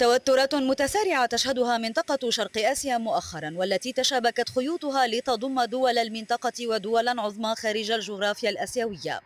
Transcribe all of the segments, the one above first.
توترات متسارعة تشهدها منطقة شرق آسيا مؤخرا والتي تشابكت خيوطها لتضم دول المنطقة ودولا عظمى خارج الجغرافيا الآسيوية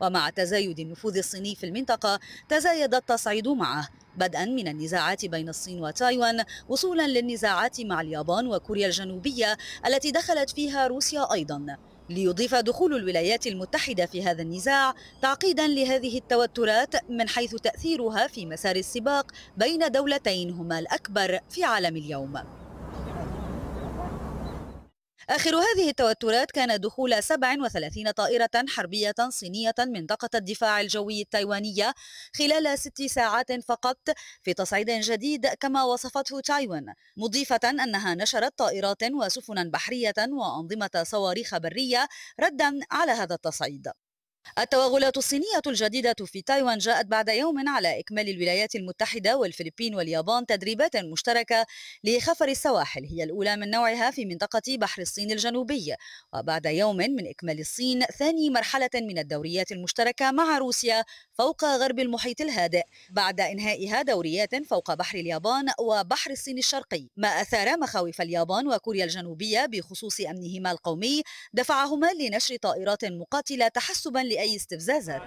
ومع تزايد النفوذ الصيني في المنطقة تزايد التصعيد معه بدءا من النزاعات بين الصين وتايوان وصولا للنزاعات مع اليابان وكوريا الجنوبية التي دخلت فيها روسيا أيضا ليضيف دخول الولايات المتحدة في هذا النزاع تعقيدا لهذه التوترات من حيث تأثيرها في مسار السباق بين دولتين هما الأكبر في عالم اليوم آخر هذه التوترات كان دخول 37 طائرة حربية صينية منطقة الدفاع الجوي التايوانية خلال ست ساعات فقط في تصعيد جديد كما وصفته تايوان مضيفة أنها نشرت طائرات وسفنا بحرية وأنظمة صواريخ برية ردا على هذا التصعيد التوغلات الصينية الجديدة في تايوان جاءت بعد يوم على إكمال الولايات المتحدة والفلبين واليابان تدريبات مشتركة لخفر السواحل هي الأولى من نوعها في منطقة بحر الصين الجنوبي وبعد يوم من إكمال الصين ثاني مرحلة من الدوريات المشتركة مع روسيا فوق غرب المحيط الهادئ بعد إنهائها دوريات فوق بحر اليابان وبحر الصين الشرقي ما أثار مخاوف اليابان وكوريا الجنوبية بخصوص أمنهما القومي دفعهما لنشر طائرات مقاتلة تحسبا أي استفزازات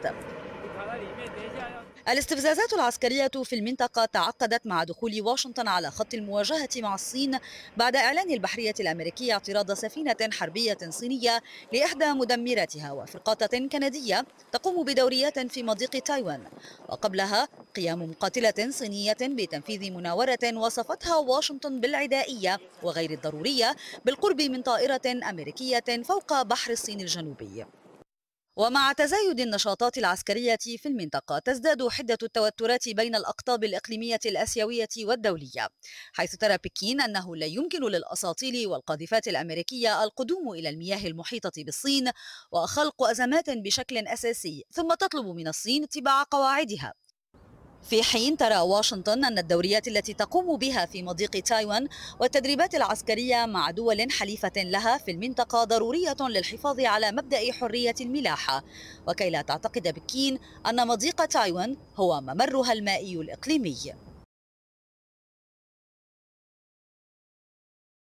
الاستفزازات العسكرية في المنطقة تعقدت مع دخول واشنطن على خط المواجهة مع الصين بعد إعلان البحرية الأمريكية اعتراض سفينة حربية صينية لإحدى مدمراتها وفرقاطة كندية تقوم بدوريات في مضيق تايوان وقبلها قيام مقاتلة صينية بتنفيذ مناورة وصفتها واشنطن بالعدائية وغير الضرورية بالقرب من طائرة أمريكية فوق بحر الصين الجنوبي ومع تزايد النشاطات العسكرية في المنطقة تزداد حدة التوترات بين الأقطاب الإقليمية الأسيوية والدولية حيث ترى بكين أنه لا يمكن للأساطيل والقاذفات الأمريكية القدوم إلى المياه المحيطة بالصين وخلق أزمات بشكل أساسي ثم تطلب من الصين اتباع قواعدها في حين ترى واشنطن أن الدوريات التي تقوم بها في مضيق تايوان والتدريبات العسكرية مع دول حليفة لها في المنطقة ضرورية للحفاظ على مبدأ حرية الملاحة وكي لا تعتقد بكين أن مضيق تايوان هو ممرها المائي الإقليمي